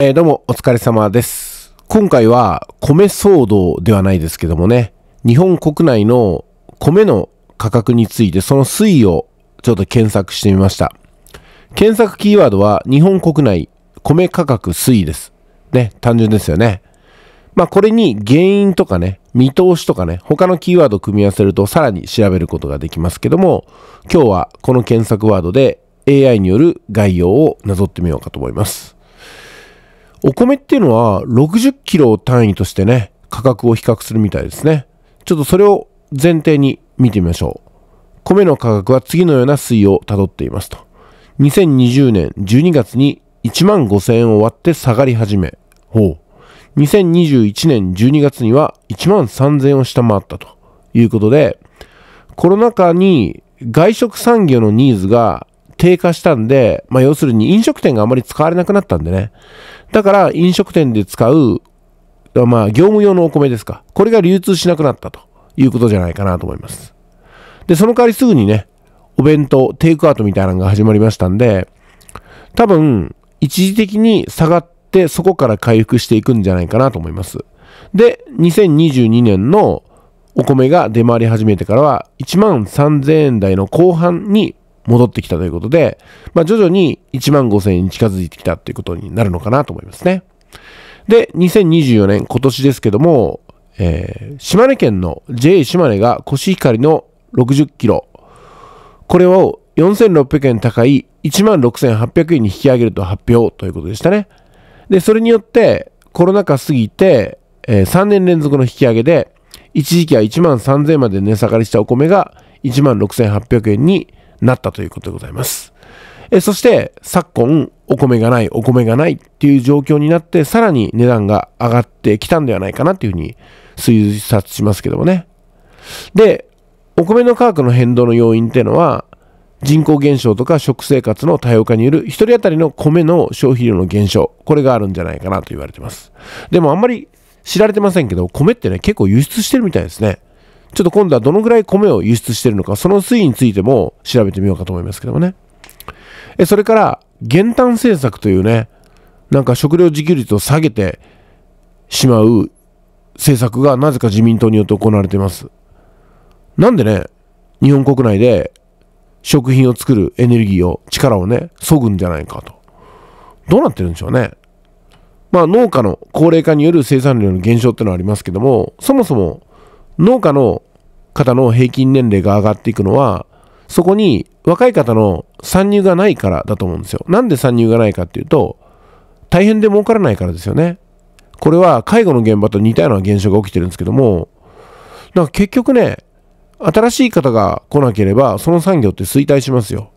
えー、どうもお疲れ様です。今回は米騒動ではないですけどもね、日本国内の米の価格についてその推移をちょっと検索してみました。検索キーワードは日本国内米価格推移です。ね、単純ですよね。まあこれに原因とかね、見通しとかね、他のキーワードを組み合わせるとさらに調べることができますけども、今日はこの検索ワードで AI による概要をなぞってみようかと思います。お米っていうのは60キロ単位としてね、価格を比較するみたいですね。ちょっとそれを前提に見てみましょう。米の価格は次のような推移をたどっていますと。2020年12月に1万5000円を割って下がり始め、ほう。2021年12月には1万3000円を下回ったということで、コロナ禍に外食産業のニーズが低下したんで、まあ、要するに飲食店があまり使われなくなったんでね。だから飲食店で使う、まあ、業務用のお米ですか。これが流通しなくなったということじゃないかなと思います。で、その代わりすぐにね、お弁当、テイクアウトみたいなのが始まりましたんで、多分、一時的に下がって、そこから回復していくんじゃないかなと思います。で、2022年のお米が出回り始めてからは、1万3000円台の後半に戻ってきたということで、まあ、徐々に1万5000円に近づいてきたということになるのかなと思いますね。で、2024年、今年ですけども、えー、島根県の j 島根がコシヒカリの60キロ、これを4600円高い16,800円に引き上げると発表ということでしたね。で、それによってコロナ禍過ぎて、えー、3年連続の引き上げで、一時期は1万3000円まで値下がりしたお米が1万6800円になったということでございます。えそして昨今お米がないお米がないっていう状況になってさらに値段が上がってきたんではないかなっていうふうに推察しますけどもね。で、お米の価格の変動の要因っていうのは人口減少とか食生活の多様化による1人当たりの米の消費量の減少これがあるんじゃないかなと言われてますでもあんまり知られてませんけど米ってね結構輸出してるみたいですねちょっと今度はどのぐらい米を輸出してるのか、その推移についても調べてみようかと思いますけどもね。えそれから、減反政策というね、なんか食料自給率を下げてしまう政策がなぜか自民党によって行われています。なんでね、日本国内で食品を作るエネルギーを、力をね、削ぐんじゃないかと。どうなってるんでしょうね。まあ農家の高齢化による生産量の減少ってのはありますけども、そもそも農家の方の平均年齢が上がっていくのは、そこに若い方の参入がないからだと思うんですよ。なんで参入がないかっていうと、大変で儲からないからですよね。これは介護の現場と似たような現象が起きてるんですけども、だか結局ね、新しい方が来なければ、その産業って衰退しますよ。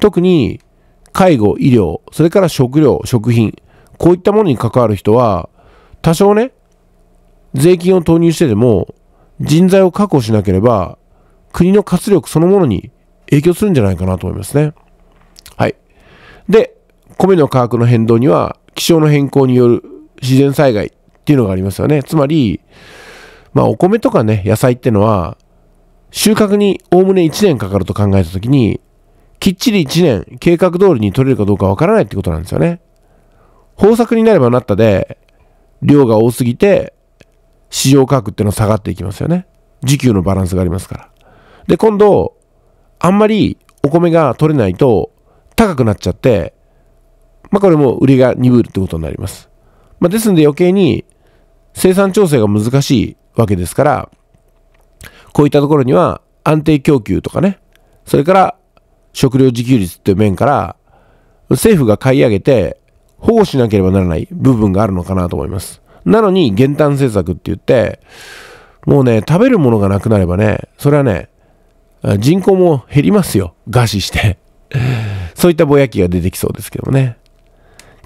特に、介護、医療、それから食料、食品、こういったものに関わる人は、多少ね、税金を投入してでも、人材を確保しなければ、国の活力そのものに影響するんじゃないかなと思いますね。はい。で、米の価格の変動には、気象の変更による自然災害っていうのがありますよね。つまり、まあ、お米とかね、野菜ってのは、収穫におおむね1年かかると考えたときに、きっちり1年計画通りに取れるかどうかわからないってことなんですよね。豊作になればなったで、量が多すぎて市場価格っていうのは下がっていきますよね。時給のバランスがありますから。で、今度、あんまりお米が取れないと高くなっちゃって、まあこれも売りが鈍るってことになります。まあですんで余計に生産調整が難しいわけですから、こういったところには安定供給とかね、それから食料自給率っていう面から、政府が買い上げて保護しなければならない部分があるのかなと思います。なのに減反政策って言って、もうね、食べるものがなくなればね、それはね、人口も減りますよ。餓死して。そういったぼやきが出てきそうですけどね。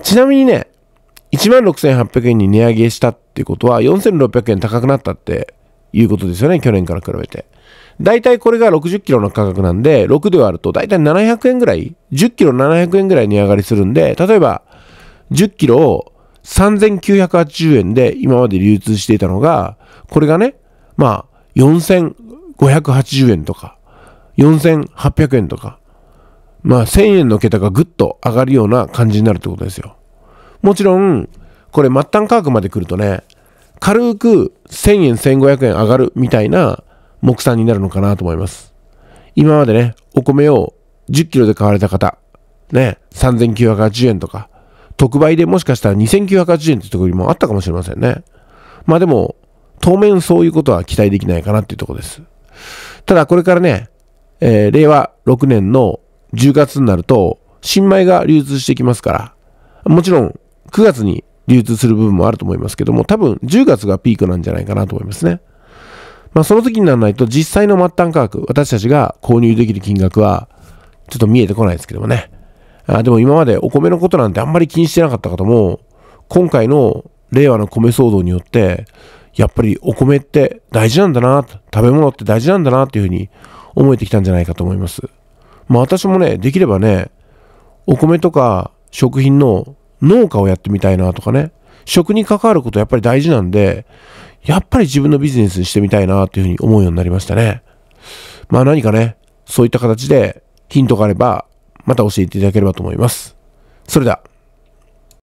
ちなみにね、16,800円に値上げしたっていうことは、4,600円高くなったっていうことですよね、去年から比べて。だいたいこれが60キロの価格なんで、6で割るとだたい700円ぐらい、10キロ700円ぐらい値上がりするんで、例えば10キロを3980円で今まで流通していたのが、これがね、まあ、4580円とか、4800円とか、まあ、1000円の桁がぐっと上がるような感じになるってことですよ。もちろん、これ末端価格まで来るとね、軽く1000円、1500円上がるみたいな目算になるのかなと思います。今までね、お米を10キロで買われた方、ね、3980円とか、特売でもしかしたら2980円ってところにもあったかもしれませんね。まあでも、当面そういうことは期待できないかなっていうところです。ただこれからね、えー、令和6年の10月になると、新米が流通してきますから、もちろん9月に流通する部分もあると思いますけども、多分10月がピークなんじゃないかなと思いますね。まあその時にならないと実際の末端価格、私たちが購入できる金額はちょっと見えてこないですけどもね。あでも今までお米のことなんてあんまり気にしてなかった方も、今回の令和の米騒動によって、やっぱりお米って大事なんだな、食べ物って大事なんだなっていうふうに思えてきたんじゃないかと思います。まあ私もね、できればね、お米とか食品の農家をやってみたいなとかね、食に関わることやっぱり大事なんで、やっぱり自分のビジネスにしてみたいなというふうに思うようになりましたね。まあ何かね、そういった形でヒントがあればまた教えていただければと思います。それでは。